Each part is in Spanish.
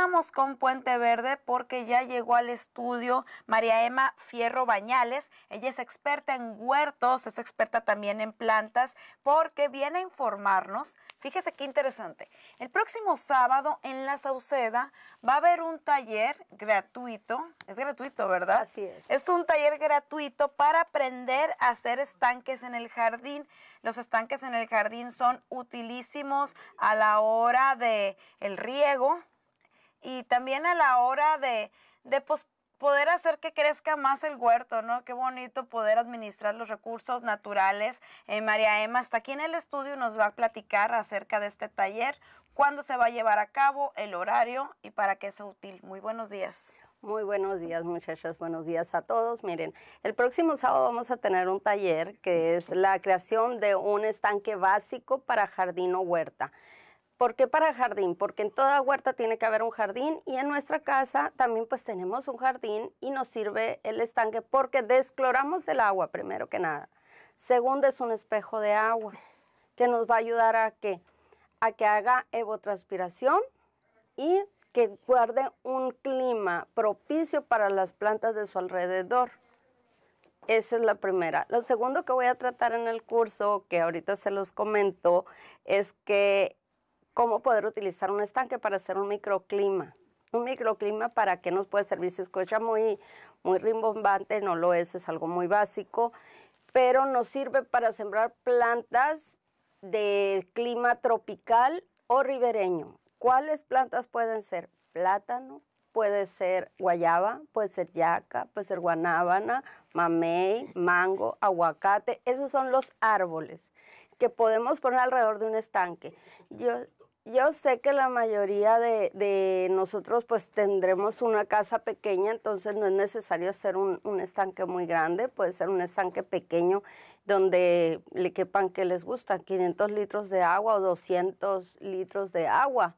vamos con Puente Verde porque ya llegó al estudio María Emma Fierro Bañales. Ella es experta en huertos, es experta también en plantas porque viene a informarnos. Fíjese qué interesante. El próximo sábado en La Sauceda va a haber un taller gratuito. Es gratuito, ¿verdad? Así es. Es un taller gratuito para aprender a hacer estanques en el jardín. Los estanques en el jardín son utilísimos a la hora de riego, y también a la hora de, pues, poder hacer que crezca más el huerto, ¿no? Qué bonito poder administrar los recursos naturales. Eh, María Emma está aquí en el estudio nos va a platicar acerca de este taller, cuándo se va a llevar a cabo, el horario y para qué es útil. Muy buenos días. Muy buenos días muchachas, buenos días a todos. Miren, el próximo sábado vamos a tener un taller que es la creación de un estanque básico para jardín o huerta. ¿Por qué para jardín? Porque en toda huerta tiene que haber un jardín y en nuestra casa también pues tenemos un jardín y nos sirve el estanque porque descloramos el agua primero que nada. Segundo es un espejo de agua que nos va a ayudar a que a que haga evotranspiración y que guarde un clima propicio para las plantas de su alrededor. Esa es la primera. Lo segundo que voy a tratar en el curso, que ahorita se los comento, es que cómo poder utilizar un estanque para hacer un microclima. Un microclima para qué nos puede servir, se escucha muy, muy rimbombante, no lo es, es algo muy básico, pero nos sirve para sembrar plantas de clima tropical o ribereño. ¿Cuáles plantas pueden ser? Plátano, puede ser guayaba, puede ser yaca, puede ser guanábana, mamey, mango, aguacate. Esos son los árboles que podemos poner alrededor de un estanque. Yo, yo sé que la mayoría de, nosotros pues tendremos una casa pequeña, entonces no es necesario hacer un, estanque muy grande, puede ser un estanque pequeño donde le quepan que les gusta, 500 litros de agua o 200 litros de agua,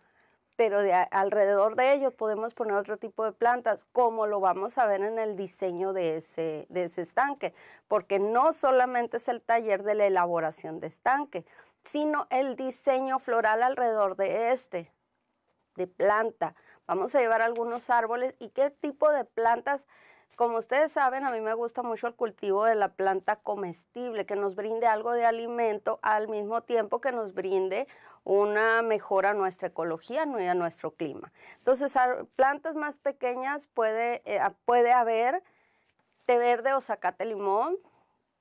pero alrededor de ellos podemos poner otro tipo de plantas, como lo vamos a ver en el diseño de ese, de ese estanque, porque no solamente es el taller de la elaboración de estanque, sino el diseño floral alrededor de este, de planta. Vamos a llevar algunos árboles y qué tipo de plantas como ustedes saben, a mí me gusta mucho el cultivo de la planta comestible, que nos brinde algo de alimento al mismo tiempo que nos brinde una mejora a nuestra ecología y a nuestro clima. Entonces, plantas más pequeñas eh, ah, puede, haber té verde o zacate limón,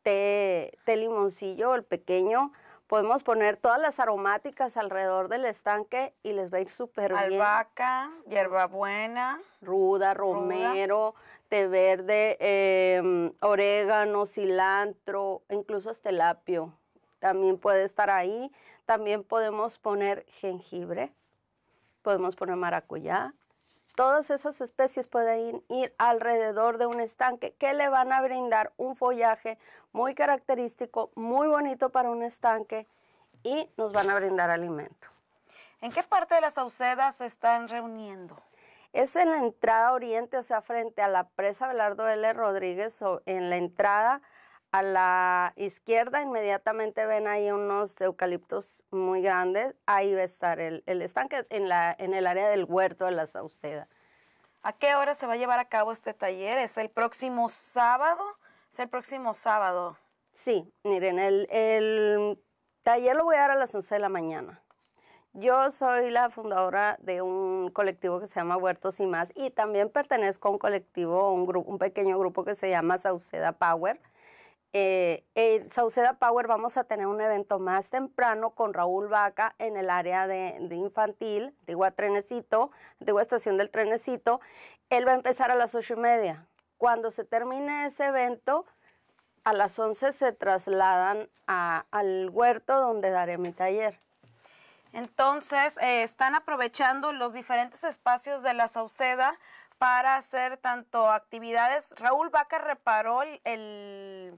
té, té limoncillo, el pequeño, podemos poner todas las aromáticas alrededor del estanque y les va a ir súper bien. Albahaca, hierbabuena. Ruda, romero, té verde, em, orégano, cilantro, incluso estelapio. También puede estar ahí. También podemos poner jengibre, podemos poner maracuyá, Todas esas especies pueden ir alrededor de un estanque que le van a brindar un follaje muy característico, muy bonito para un estanque y nos van a brindar alimento. ¿En qué parte de las saucedas se están reuniendo? Es en la entrada oriente, o sea, frente a la presa Belardo L. Rodríguez, o en la entrada a la izquierda inmediatamente ven ahí unos eucaliptos muy grandes. Ahí va a estar el, el estanque en, la, en el área del huerto de la Sauceda. ¿A qué hora se va a llevar a cabo este taller? ¿Es el próximo sábado? ¿Es el próximo sábado? Sí, miren, el, el taller lo voy a dar a las 11 de la mañana. Yo soy la fundadora de un colectivo que se llama Huertos y Más y también pertenezco a un colectivo, un, grupo, un pequeño grupo que se llama Sauceda Power. Eh, en Sauceda Power vamos a tener un evento más temprano con Raúl Vaca en el área de, de infantil, a trenecito, digo estación del trenecito. Él va a empezar a las ocho y media. Cuando se termine ese evento, a las 11 se trasladan al huerto donde daré mi taller. Entonces, eh, están aprovechando los diferentes espacios de la Sauceda para hacer tanto actividades. Raúl Vaca reparó el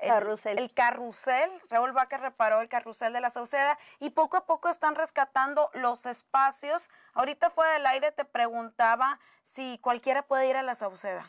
el carrusel. Raúl Vaca reparó el carrusel de la Sauceda y poco a poco están rescatando los espacios. Ahorita fue del aire te preguntaba si cualquiera puede ir a la Sauceda.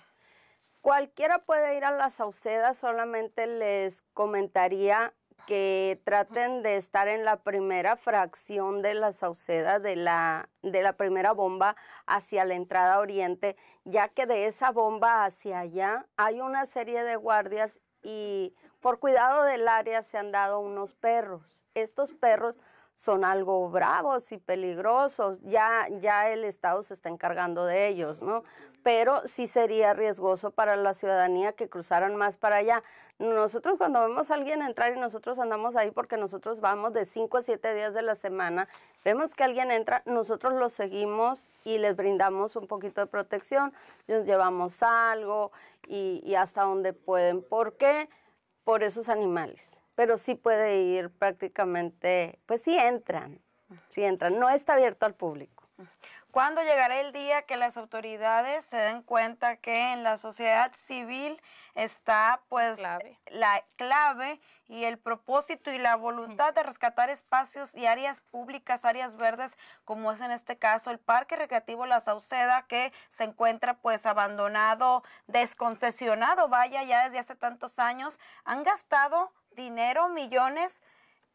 Cualquiera puede ir a la Sauceda, solamente les comentaría que traten de estar en la primera fracción de la Sauceda, de la, de la primera bomba hacia la entrada oriente, ya que de esa bomba hacia allá hay una serie de guardias y por cuidado del área se han dado unos perros. Estos perros son algo bravos y peligrosos. Ya, ya el Estado se está encargando de ellos, ¿no? Pero sí sería riesgoso para la ciudadanía que cruzaran más para allá. Nosotros cuando vemos a alguien entrar y nosotros andamos ahí porque nosotros vamos de cinco a siete días de la semana, vemos que alguien entra, nosotros lo seguimos y les brindamos un poquito de protección, les llevamos algo y, y hasta donde pueden. ¿Por qué? Por esos animales pero sí puede ir prácticamente, pues sí entran, sí entran. No está abierto al público. ¿Cuándo llegará el día que las autoridades se den cuenta que en la sociedad civil está pues la clave y el propósito y la voluntad de rescatar espacios y áreas públicas, áreas verdes, como es en este caso el Parque Recreativo La Sauceda, que se encuentra pues abandonado, desconcesionado, vaya, ya desde hace tantos años, han gastado dinero, millones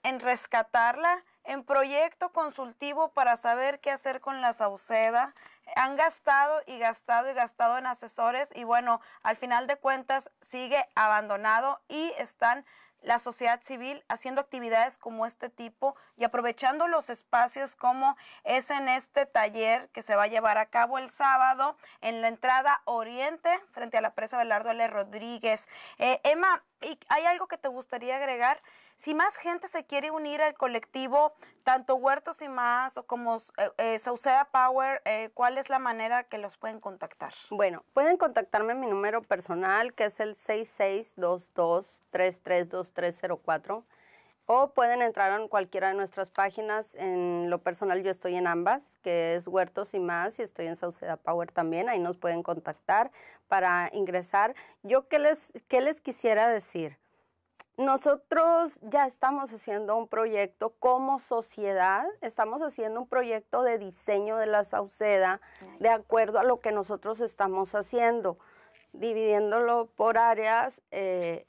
en rescatarla, en proyecto consultivo para saber qué hacer con la Sauceda. Han gastado y gastado y gastado en asesores y bueno, al final de cuentas sigue abandonado y están la sociedad civil haciendo actividades como este tipo y aprovechando los espacios como es en este taller que se va a llevar a cabo el sábado en la entrada oriente frente a la presa Belardo L. Rodríguez. Eh, Emma, ¿Y hay algo que te gustaría agregar? Si más gente se quiere unir al colectivo, tanto Huertos y más, o como eh, eh, Sauceda Power, eh, ¿cuál es la manera que los pueden contactar? Bueno, pueden contactarme en mi número personal, que es el 6622332304 o pueden entrar en cualquiera de nuestras páginas. En lo personal yo estoy en ambas, que es Huertos y más, y estoy en Sauceda Power también. Ahí nos pueden contactar para ingresar. Yo qué les, les quisiera decir. Nosotros ya estamos haciendo un proyecto como sociedad, estamos haciendo un proyecto de diseño de la Sauceda de acuerdo a lo que nosotros estamos haciendo, dividiéndolo por áreas. Eh,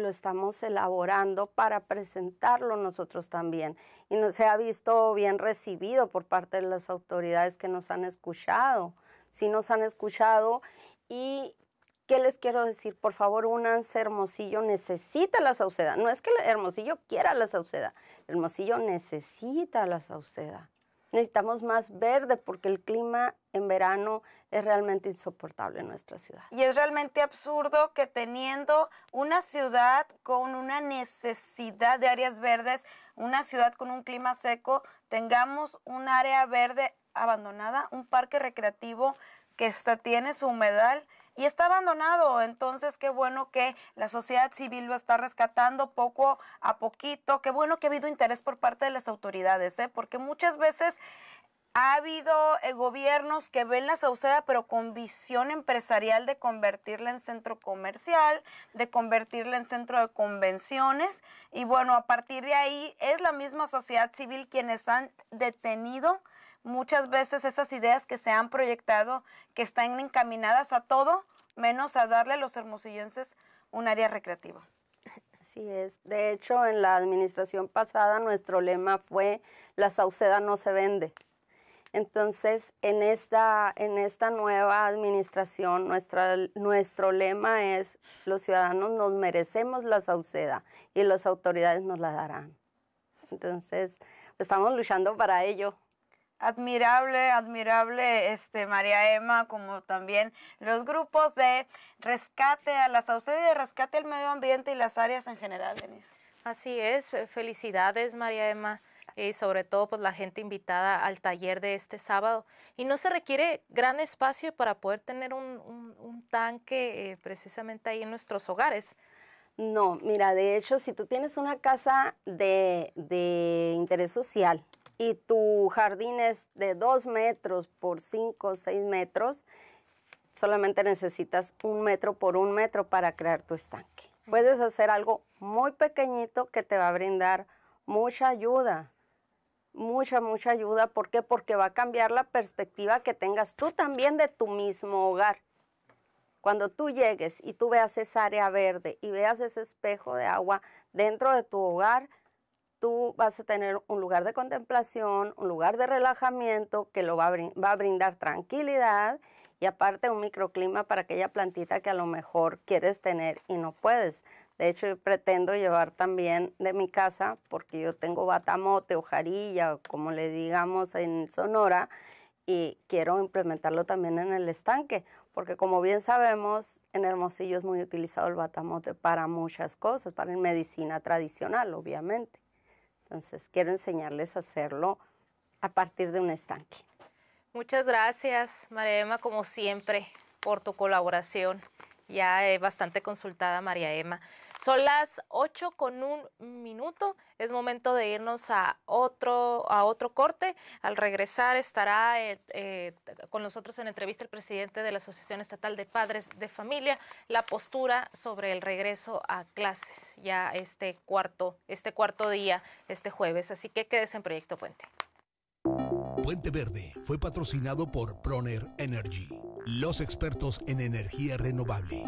lo estamos elaborando para presentarlo nosotros también. Y no, se ha visto bien recibido por parte de las autoridades que nos han escuchado. Si nos han escuchado y ¿qué les quiero decir? Por favor, únanse, Hermosillo necesita la sauceda. No es que Hermosillo quiera la sauceda, Hermosillo necesita la sauceda necesitamos más verde porque el clima en verano es realmente insoportable en nuestra ciudad. Y es realmente absurdo que teniendo una ciudad con una necesidad de áreas verdes, una ciudad con un clima seco, tengamos un área verde abandonada, un parque recreativo que está, tiene su humedal y está abandonado. Entonces, qué bueno que la sociedad civil lo está rescatando poco a poquito. Qué bueno que ha habido interés por parte de las autoridades, ¿eh? porque muchas veces ha habido eh, gobiernos que ven la Sauceda, pero con visión empresarial de convertirla en centro comercial, de convertirla en centro de convenciones. Y bueno, a partir de ahí es la misma sociedad civil quienes han detenido muchas veces esas ideas que se han proyectado, que están encaminadas a todo, menos a darle a los hermosillenses un área recreativa. Así es. De hecho, en la administración pasada nuestro lema fue la sauceda no se vende. Entonces, en esta, en esta nueva administración, nuestra, nuestro lema es los ciudadanos nos merecemos la sauceda y las autoridades nos la darán. Entonces, estamos luchando para ello admirable, admirable, este, María Emma, como también los grupos de rescate a la sociedad de rescate al medio ambiente y las áreas en general, Denise. Así es, felicidades, María Emma. Y sobre todo pues, la gente invitada al taller de este sábado. Y no se requiere gran espacio para poder tener un, tanque eh, precisamente ahí en nuestros hogares. No, mira, de hecho, si tú tienes una casa de interés social, y tu jardín es de 2 metros por 5 o 6 metros, solamente necesitas un metro por un metro para crear tu estanque. Puedes hacer algo muy pequeñito que te va a brindar mucha ayuda, mucha, mucha ayuda. ¿Por qué? Porque va a cambiar la perspectiva que tengas tú también de tu mismo hogar. Cuando tú llegues y tú veas esa área verde y veas ese espejo de agua dentro de tu hogar, tú vas a tener un lugar de contemplación, un lugar de relajamiento que lo va a, brindar tranquilidad y aparte un microclima para aquella plantita que a lo mejor quieres tener y no puedes. De hecho, pretendo llevar también de mi casa, porque yo tengo batamote, hojarilla, como le digamos en Sonora, y quiero implementarlo también en el estanque, porque como bien sabemos, en Hermosillo es muy utilizado el batamote para muchas cosas, para medicina tradicional, obviamente. Entonces, quiero enseñarles a hacerlo a partir de un estanque. Muchas gracias, María Emma, como siempre, por tu colaboración. Ya he eh, bastante consultada, María Emma. Son las 8 con un minuto. Es momento de irnos a otro, a otro corte. Al regresar estará eh, eh, con nosotros en entrevista el presidente de la Asociación Estatal de Padres de Familia, la postura sobre el regreso a clases ya este cuarto, este cuarto día, este jueves. Así que quédese en Proyecto Puente. Puente Verde fue patrocinado por Proner Energy, los expertos en energía renovable.